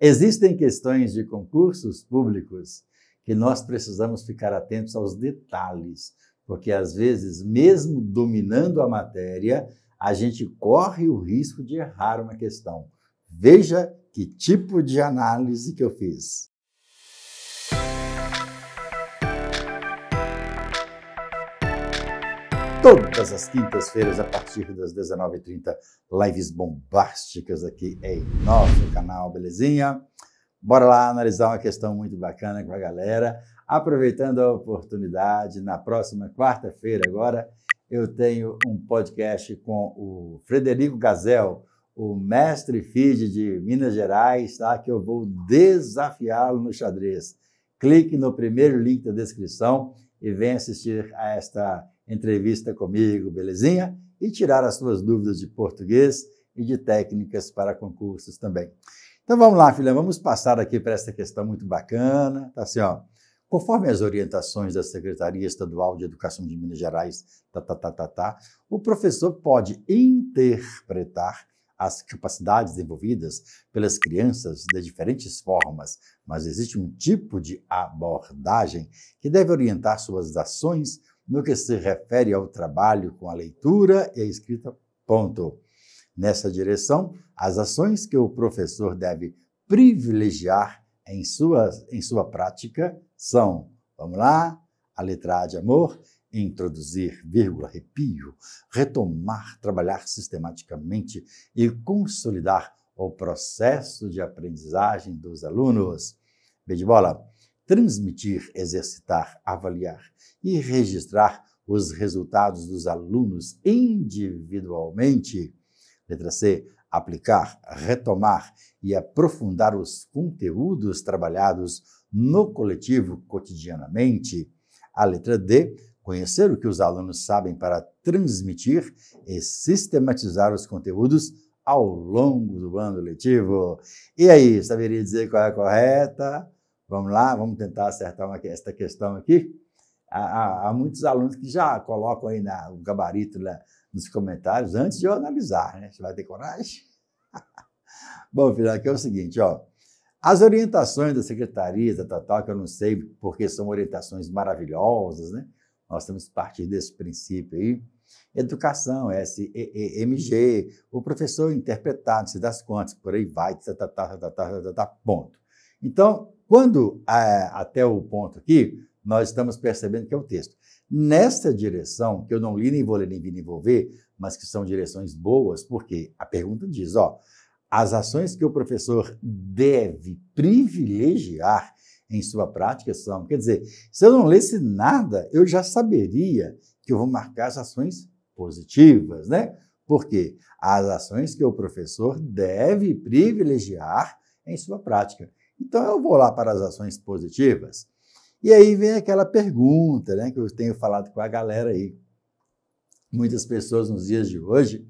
Existem questões de concursos públicos que nós precisamos ficar atentos aos detalhes, porque às vezes, mesmo dominando a matéria, a gente corre o risco de errar uma questão. Veja que tipo de análise que eu fiz. todas as quintas-feiras, a partir das 19h30, lives bombásticas aqui em nosso canal, belezinha? Bora lá analisar uma questão muito bacana com a galera. Aproveitando a oportunidade, na próxima quarta-feira agora, eu tenho um podcast com o Frederico Gazel, o mestre feed de Minas Gerais, tá? que eu vou desafiá-lo no xadrez. Clique no primeiro link da descrição e venha assistir a esta entrevista comigo, belezinha? E tirar as suas dúvidas de português e de técnicas para concursos também. Então vamos lá, filha, vamos passar aqui para essa questão muito bacana. Tá assim, ó. Conforme as orientações da Secretaria Estadual de Educação de Minas Gerais, tá, tá, tá, tá, tá, o professor pode interpretar as capacidades desenvolvidas pelas crianças de diferentes formas, mas existe um tipo de abordagem que deve orientar suas ações no que se refere ao trabalho com a leitura e a escrita, ponto. Nessa direção, as ações que o professor deve privilegiar em sua, em sua prática são, vamos lá, a letra A de amor, introduzir, vírgula, arrepio, retomar, trabalhar sistematicamente e consolidar o processo de aprendizagem dos alunos. B de bola, transmitir, exercitar, avaliar e registrar os resultados dos alunos individualmente. Letra C. Aplicar, retomar e aprofundar os conteúdos trabalhados no coletivo cotidianamente. A letra D. Conhecer o que os alunos sabem para transmitir e sistematizar os conteúdos ao longo do ano letivo. E aí, saberia dizer qual é a correta? Vamos lá, vamos tentar acertar uma, esta questão aqui. Há, há, há, muitos alunos que já colocam aí na, o gabarito lá né, nos comentários antes de eu analisar, né? Você vai ter coragem? Bom, filho, aqui é o seguinte, ó. As orientações da Secretaria da Tatal, que eu não sei porque são orientações maravilhosas, né? Nós temos que partir desse princípio aí. Educação, G, o professor interpretar, não das quantas, por aí vai, tá, tá, tá, tá, tá, tá, tá, ponto. Então, quando, é, até o ponto aqui, nós estamos percebendo que é o texto. Nesta direção, que eu não li nem vou ler nem vi nem vou ver, mas que são direções boas, porque a pergunta diz, ó, as ações que o professor deve privilegiar em sua prática são, quer dizer, se eu não lesse nada, eu já saberia que eu vou marcar as ações positivas, né? Porque as ações que o professor deve privilegiar em sua prática. Então eu vou lá para as ações positivas. E aí vem aquela pergunta, né, que eu tenho falado com a galera aí. Muitas pessoas nos dias de hoje,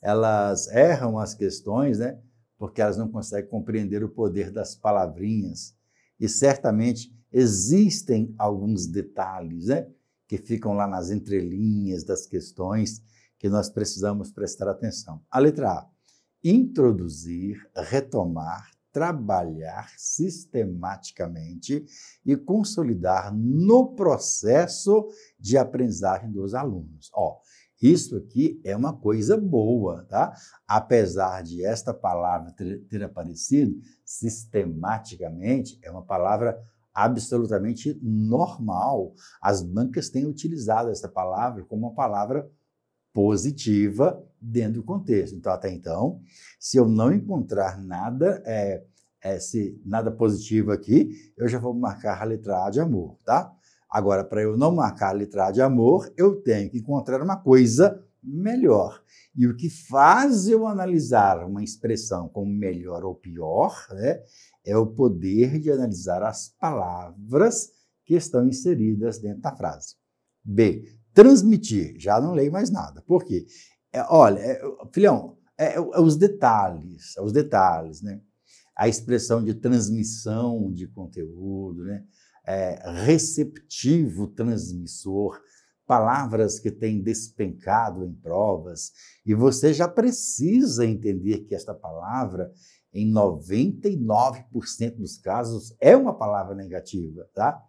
elas erram as questões, né, porque elas não conseguem compreender o poder das palavrinhas. E certamente existem alguns detalhes, né, que ficam lá nas entrelinhas das questões que nós precisamos prestar atenção. A letra A: introduzir, retomar, trabalhar sistematicamente e consolidar no processo de aprendizagem dos alunos. Ó, isso aqui é uma coisa boa, tá? Apesar de esta palavra ter, ter aparecido sistematicamente, é uma palavra absolutamente normal. As bancas têm utilizado essa palavra como uma palavra positiva dentro do contexto. Então, até então, se eu não encontrar nada, é, é, se nada positivo aqui, eu já vou marcar a letra A de amor, tá? Agora, para eu não marcar a letra A de amor, eu tenho que encontrar uma coisa melhor. E o que faz eu analisar uma expressão como melhor ou pior né, é o poder de analisar as palavras que estão inseridas dentro da frase. B. Transmitir, já não leio mais nada. Por quê? É, olha, é, filhão, é, é, é, os detalhes, é os detalhes, né? A expressão de transmissão de conteúdo, né? É, receptivo transmissor, palavras que têm despencado em provas, e você já precisa entender que esta palavra, em 99% dos casos, é uma palavra negativa, tá?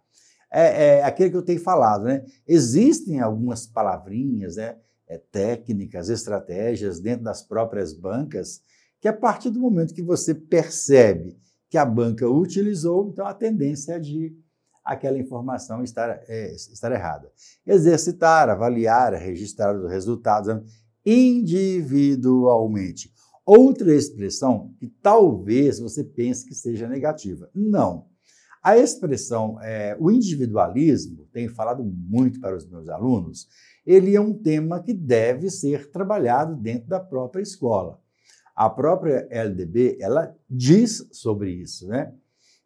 é, é aquilo que eu tenho falado, né? Existem algumas palavrinhas, né? É, técnicas, estratégias dentro das próprias bancas, que a partir do momento que você percebe que a banca utilizou, então a tendência é de aquela informação estar, é, estar errada. Exercitar, avaliar, registrar os resultados né? individualmente. Outra expressão que talvez você pense que seja negativa. Não. A expressão, é, o individualismo, tenho falado muito para os meus alunos, ele é um tema que deve ser trabalhado dentro da própria escola. A própria LDB, ela diz sobre isso, né?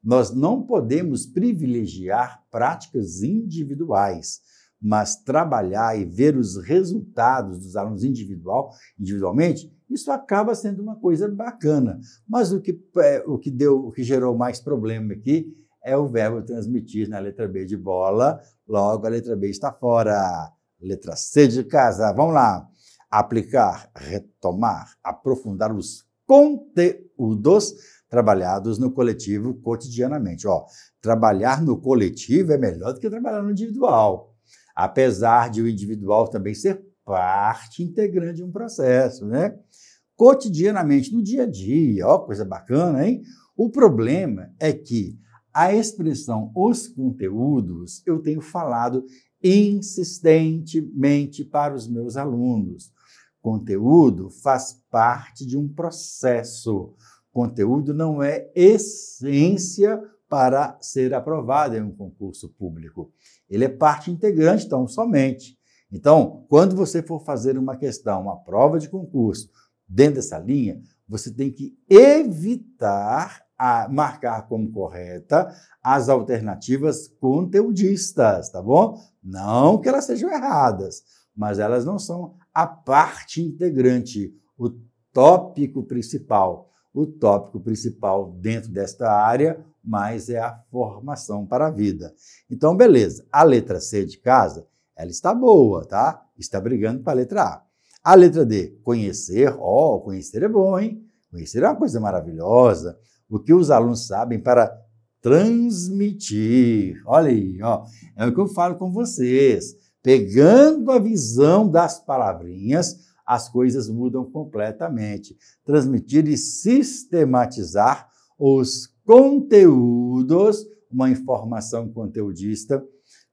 Nós não podemos privilegiar práticas individuais, mas trabalhar e ver os resultados dos alunos individual, individualmente, isso acaba sendo uma coisa bacana. Mas o que, é, o que deu, o que gerou mais problema aqui é o verbo transmitir na letra B de bola, logo a letra B está fora. Letra C de casa, vamos lá. Aplicar, retomar, aprofundar os conteúdos trabalhados no coletivo cotidianamente. Ó, trabalhar no coletivo é melhor do que trabalhar no individual, apesar de o individual também ser parte integrante de um processo, né? Cotidianamente, no dia a dia, ó, coisa bacana, hein? O problema é que a expressão os conteúdos eu tenho falado insistentemente para os meus alunos. Conteúdo faz parte de um processo. Conteúdo não é essência para ser aprovado em um concurso público. Ele é parte integrante, então, somente. Então, quando você for fazer uma questão, uma prova de concurso, dentro dessa linha, você tem que evitar a marcar como correta as alternativas conteudistas, tá bom? Não que elas sejam erradas, mas elas não são a parte integrante, o tópico principal. O tópico principal dentro desta área, mas é a formação para a vida. Então, beleza. A letra C de casa, ela está boa, tá? Está brigando para a letra A. A letra D, conhecer, ó, oh, conhecer é bom, hein? Conhecer é uma coisa maravilhosa o que os alunos sabem para transmitir. Olha aí, ó, é o que eu falo com vocês. Pegando a visão das palavrinhas, as coisas mudam completamente. Transmitir e sistematizar os conteúdos, uma informação conteudista.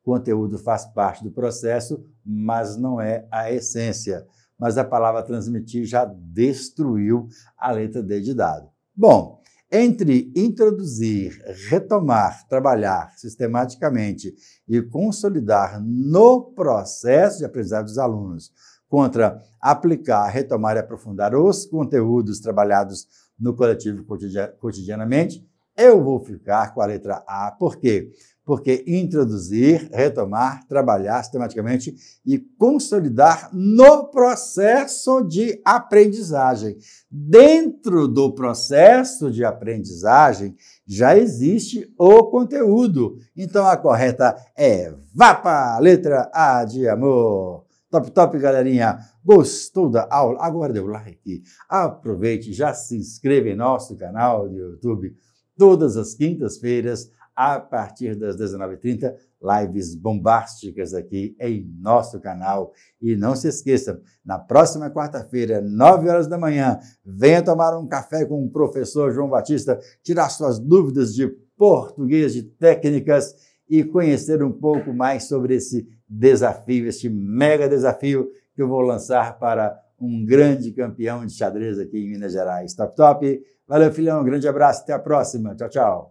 Conteúdo faz parte do processo, mas não é a essência. Mas a palavra transmitir já destruiu a letra D de dado. Bom, entre introduzir, retomar, trabalhar sistematicamente e consolidar no processo de aprendizagem dos alunos, contra aplicar, retomar e aprofundar os conteúdos trabalhados no coletivo cotidianamente, eu vou ficar com a letra A, Por quê? porque introduzir, retomar, trabalhar sistematicamente e consolidar no processo de aprendizagem. Dentro do processo de aprendizagem já existe o conteúdo. Então a correta é VAPA, letra A de amor. Top, top, galerinha! Gostou da aula? Agora dê o like. Aproveite, já se inscreva em nosso canal do YouTube. Todas as quintas-feiras, a partir das 19h30, lives bombásticas aqui em nosso canal. E não se esqueça, na próxima quarta-feira, 9 horas da manhã, venha tomar um café com o professor João Batista, tirar suas dúvidas de português, de técnicas e conhecer um pouco mais sobre esse desafio, este mega desafio que eu vou lançar para um grande campeão de xadrez aqui em Minas Gerais. Top, top! Valeu, filhão, um grande abraço, até a próxima. Tchau, tchau!